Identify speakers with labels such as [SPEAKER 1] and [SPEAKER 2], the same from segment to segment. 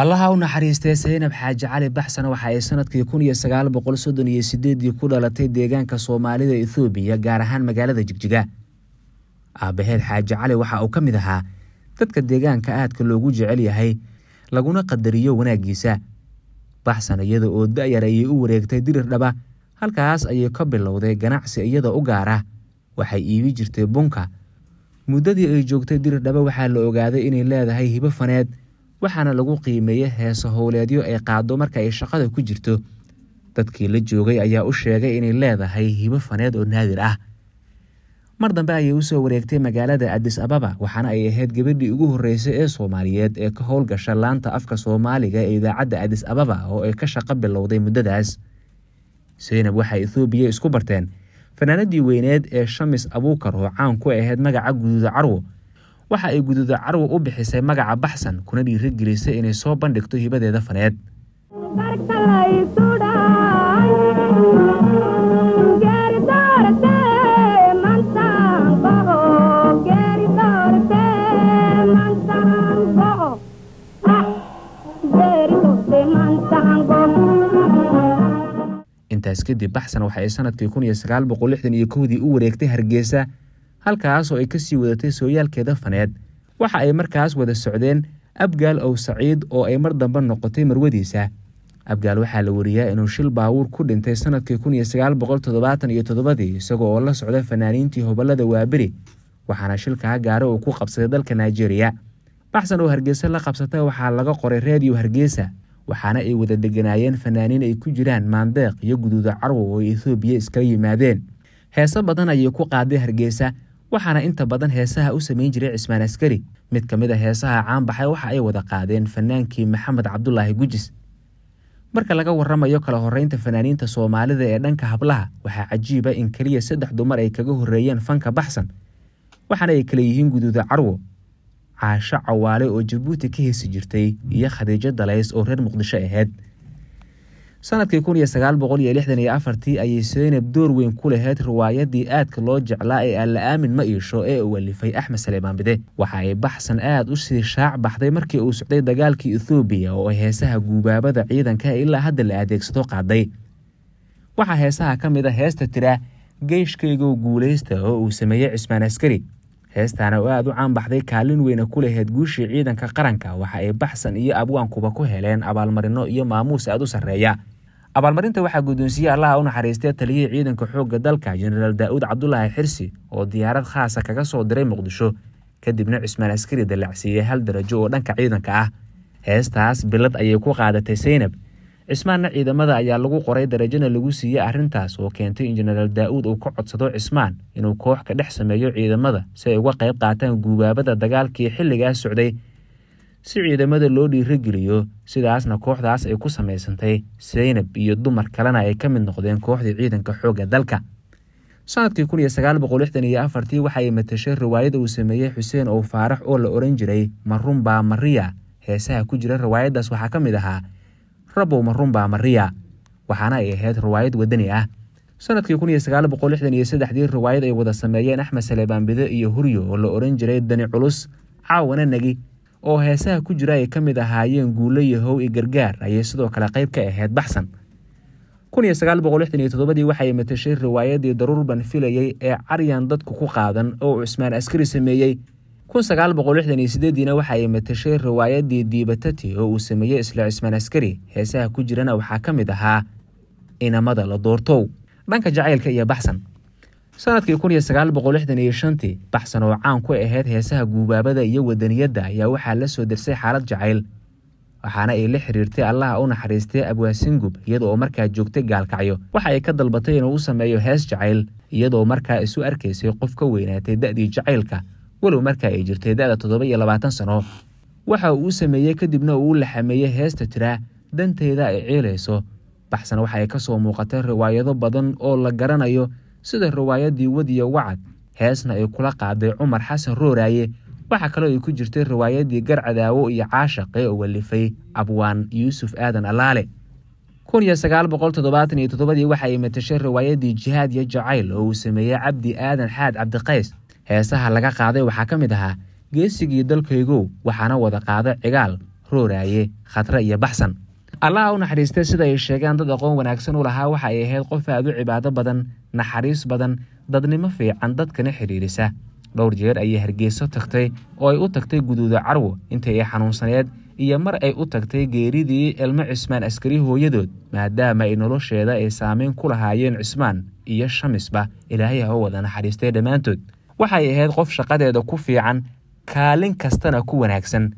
[SPEAKER 1] allaha u naxariistee saynab xaaji cali baxsan waxa ay sanadkii kun sagaal boqol soddon iyo sideedii ku dhalatay deegaanka soomaalida ethoobiya gaar ahaan magaalada jigjiga aabbaheed xaaji cali waxa uu ka mid ahaa dadka deegaanka aadka loogu jecel yahay laguna qadariyo wanaaggiisa baxsan iyada oo da-yar ayay u wareegtay dirir dhaba halkaas ayay ka bilowday ganacsi iyada u gaara waxay iibi jirtay bunka muddadii ay joogtay dirir dhaba waxaa la ogaaday inay leedahay hibo faneed waxaana lagu qiimeeyey heeso howleedyo ay qaado marka ay shaqada ku jirto dadkii la joogay ayaa u sheegay inay leedahay hibo faneed oo naadir ah mar dambe ayay usoo wareegtay magaalada adis ababa waxaana ay ahayd gabadhii ugu horreysay ee soomaaliyeed ee ka howlgasha laanta afka soomaaliga ee idaacadda adis ababa oo ay ka shaqo bilowday muddadaas seynab waxay ethoobiya isku barteen fanaanadii weyneed ee shamis abuukar oo caan ku ahayd magaca guduuda carwo waxa ay guduuda carwa u bixisay magaca baxsan kuna dhiirigelisay inay soo bandhigto hibadeeda faneed intaas kadib baxsan waxa ay sanadkii kun iyo iyo kowdii u wareegtay hargeysa halkaas oo ay kasii wadatay sooyaalkeeda faneed waxa ay markaas wada socdeen abgaal ow saciid oo ay mar dambe noqotay marwadiisa abgaal waxaa la wariyaa inuu shil baawuur ku dhintay sanadkii kun iyo iyo toddobadii isaga oo la socda fanaaniintii hobalada waaberi waxaana shilkaa gaara uu ku qabsaday dalka nigeriya baxsan oo hargeysa la qabsatay waxaa laga qoray reediyo hargeysa waxaana ay wada deganaayeen fanaaniin ay ku jiraan maandeeq iyo guduuda carwow oo ethoobiya iskala yimaadeen heeso badan ayay ku qaaday hargeysa waxaana inta badan heesaha u samayn jiray cismaan askari mid ka mid a ah heesaha caanbaxay waxa ay wada qaadeen fanaankii maxamed cabdulaahi gujis marka laga waramayo kala horeynta fanaaniinta soomaalida ee dhanka hablaha waxaa cajiiba ah in keliya saddex dumar ay kaga horreeyeen fanka baxsan waxaana ay kala yihiin guduuda carwo caasho cawaale oo jabuuti ka heesi jirtay iyo khadiijo dalays oo reer muqdisho ahayd sanadkii kun iyo sagaal boqol iyo lixdan iyo afartii ayay seynab door weyn ku lahayd riwaayadii aadka loo jeclaa ee alla aamin ma iisho ee uu alifay axmed saleemaan bide waxa ay baxsan aad u sii shaac baxday markii uu socday dagaalkii ethoobiya oo heesaha guubaabada ciidanka ee ilaa hadda la adeegsado qaaday waxaa heesaha ka mid a ah, heesta tiraa geeshkaygow guulaysta oo uu sameeyey cismaan askari heestaan oo aada u caanbaxday kaalin weyna ku lahayd guushii ciidanka qaranka waxa ay baxsan iyo abwaankuba ku heleen abaalmarino iyo maamuus aada u sarreeya abaalmarinta waxaa guddoonsiiyey allaha u naxariistay taliyihii ciidanka xoogga dalka jenaraal daa'uud cabdulaahi xirsi oo diyaarad khaasa ah kaga soo diray muqdisho kadibna cismaan askari dallacsiiyey hal darajo oo dhanka ciidanka ah heestaas bilad ayay ku qaadatay saynab cismaanna ciidamada ayaa lagu qoray darajana lagu siiyey arrintaas oo keentay in jenaraal daa'uud uu ka codsado cismaan inuu koox ka dhex sameeyo ciidamada si ay uga qayb qaataan guubaabada dagaalkii xilligaas socday si ciidamada loo dhiirogeliyo sidaasna kooxdaas ay ku samaysantay saynab iyo dumar kalena ay ka mid noqdeen kooxdii ciidanka xoogga dalka sanadkii kun iyo sagaal boqol lixdan iyo waxaay matashay riwaayada uu sameeyey xuseen ow faarax oo la odhan jiray marumbaa mariya heesaha ku jira riwaayaddaas waxaa ka mid ahaa rabow marumbaa mariya waxaana ay ahayd riwaayad wadani ah sanadkii kun iyo sagaal boqol lixdan riwaayad ay wada sameeyeen axmed saleebaan iyo huryo oo la odhan jiray dani culus caawana negi oo heesaha ku jira ay ka mid ahaayeen guulo yahow iyo gargaar ayay sidoo kale qayb ka ahayd baxsan waxay matashay riwaayadii daruurban filayay ee caryan dadku ku qaadan oo uu cismaan askari sameeyey waxay matashay riwaayadii diibatati oo uu sameeyey isla cusmaan askari heesaha ku jirana waxaa ka mid ahaa inamada la doortow dhanka jacaylka iyo baxsan sanadkii kun iyo sagaal boqol lixdan iyo shantii baxsan oo caan ku ahayd heesaha guubaabada iyo wadaniyadda ayaa waxaa la soo dersay xaalad jacayl waxaana ay la xiriirtay allaha u naxariistay abwaasingub iyadoo markaa joogtay gaalkacyo waxa ay ka dalbatay inuu u sameeyo hees jacayl iyadoo markaa isu arkaysay qof ka weynaatay da'dii jacaylka walow markaa ay jirtay da'da toddoba iyo labaatan sano waxa uu sameeyey kadibna uu laxameeyey heesta tiraa danteeda ay ciilayso baxsan waxa ay ka soo muuqatay riwaayado badan oo la garanayo sida riwaayaddii wadiya wacad heesna ay kula qaaday cumar xasan rooraaye waxaa kaloo ay ku jirtay riwaayaddii garcadaawo iyo caashaq ee u abwaan yuusuf aadan allaale waxa ay matashay riwaayaddii jihaad iyo jacayl oo uu sameeyey cabdi aadan xaad cabdiqays heesaha laga qaaday waxaa ka mid ahaa geesigii dalkaygow waxaana wada qaaday cigaal rooraaye khadre iyo baxsan allaha u naxariistay sida ay sheegeen dad aqoon wanaagsan u lahaa waxa ay ahayd qof aad u cibaado badan naxariis badan dadnimo fiican dadkana xidhiirisa dhowr jeer ayay hargeyso tagtay oo ay u tagtay guduuda carwo intii ay xanuunsaneed iyo mar ay u tagtay geeridii ilmo cismaan askari hooyadood maadaama ay nolosheeda ay saameyn ku lahaayeen cismaan iyo shamisba ilaahay ha u wada naxariistay dhammaantood waxa ay ahayd qof shaqadeeda ku fiican kaalin kastana ku wanaagsan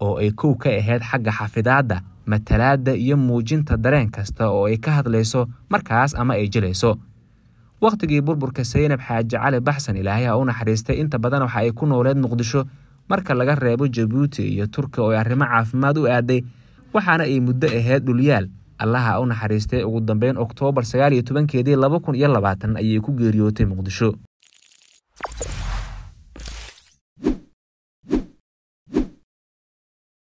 [SPEAKER 1] oo ay kow ka ahayd xagga xafidaadda matalaadda iyo muujinta dareen kasta oo ay ka hadlayso markaas ama ay jilayso wakhtigii burburka saynab xaaji cali baxsan ilaahay ha u naxariistay inta badan waxa ay ku nooleed muqdisho marka laga reebo jabuuti iyo turki oo arrimo caafimaad u aaday waxaana ay muddo ahayd dhulyaal allaha u naxariistay ugu dambeyn oktoobar sagaaliyo tobankeedii laba kun iyo labaatan ayay ku geeriyootay muqdisho